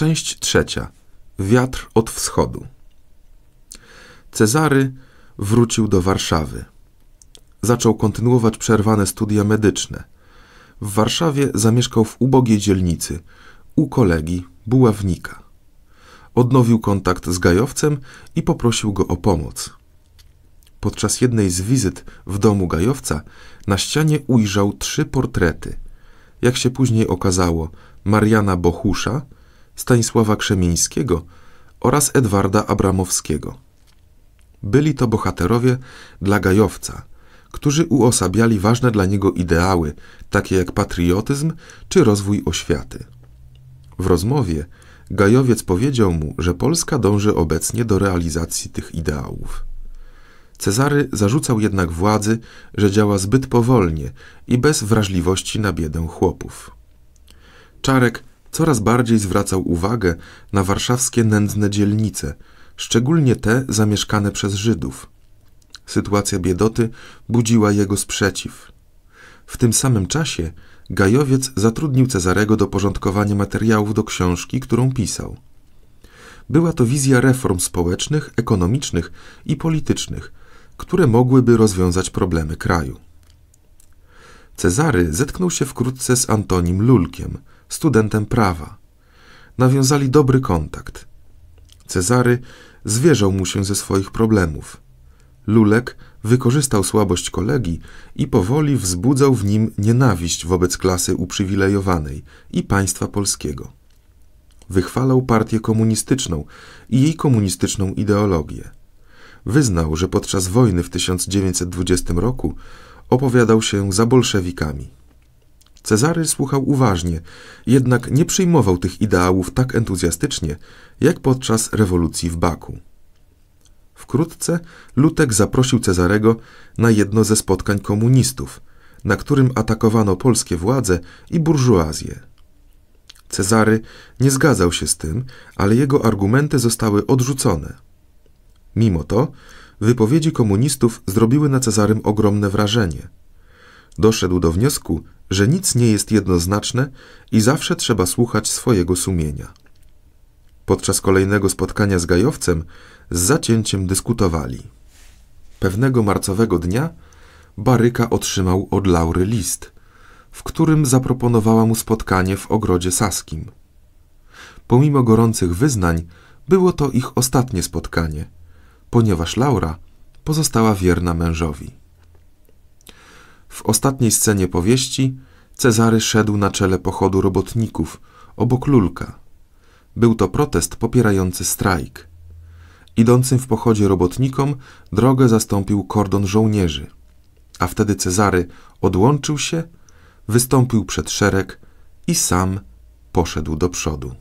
Część trzecia. Wiatr od wschodu. Cezary wrócił do Warszawy. Zaczął kontynuować przerwane studia medyczne. W Warszawie zamieszkał w ubogiej dzielnicy u kolegi buławnika. Odnowił kontakt z Gajowcem i poprosił go o pomoc. Podczas jednej z wizyt w domu Gajowca na ścianie ujrzał trzy portrety. Jak się później okazało, Mariana Bohusza – Stanisława Krzemińskiego oraz Edwarda Abramowskiego. Byli to bohaterowie dla gajowca, którzy uosabiali ważne dla niego ideały, takie jak patriotyzm czy rozwój oświaty. W rozmowie Gajowiec powiedział mu, że Polska dąży obecnie do realizacji tych ideałów. Cezary zarzucał jednak władzy, że działa zbyt powolnie i bez wrażliwości na biedę chłopów. Czarek coraz bardziej zwracał uwagę na warszawskie nędzne dzielnice, szczególnie te zamieszkane przez Żydów. Sytuacja biedoty budziła jego sprzeciw. W tym samym czasie Gajowiec zatrudnił Cezarego do porządkowania materiałów do książki, którą pisał. Była to wizja reform społecznych, ekonomicznych i politycznych, które mogłyby rozwiązać problemy kraju. Cezary zetknął się wkrótce z Antonim Lulkiem – studentem prawa. Nawiązali dobry kontakt. Cezary zwierzał mu się ze swoich problemów. Lulek wykorzystał słabość kolegi i powoli wzbudzał w nim nienawiść wobec klasy uprzywilejowanej i państwa polskiego. Wychwalał partię komunistyczną i jej komunistyczną ideologię. Wyznał, że podczas wojny w 1920 roku opowiadał się za bolszewikami. Cezary słuchał uważnie, jednak nie przyjmował tych ideałów tak entuzjastycznie, jak podczas rewolucji w Baku. Wkrótce Lutek zaprosił Cezarego na jedno ze spotkań komunistów, na którym atakowano polskie władze i burżuazję. Cezary nie zgadzał się z tym, ale jego argumenty zostały odrzucone. Mimo to wypowiedzi komunistów zrobiły na Cezarym ogromne wrażenie. Doszedł do wniosku, że nic nie jest jednoznaczne i zawsze trzeba słuchać swojego sumienia. Podczas kolejnego spotkania z Gajowcem z zacięciem dyskutowali. Pewnego marcowego dnia Baryka otrzymał od Laury list, w którym zaproponowała mu spotkanie w ogrodzie saskim. Pomimo gorących wyznań, było to ich ostatnie spotkanie, ponieważ Laura pozostała wierna mężowi. W ostatniej scenie powieści Cezary szedł na czele pochodu robotników obok lulka. Był to protest popierający strajk. Idącym w pochodzie robotnikom drogę zastąpił kordon żołnierzy. A wtedy Cezary odłączył się, wystąpił przed szereg i sam poszedł do przodu.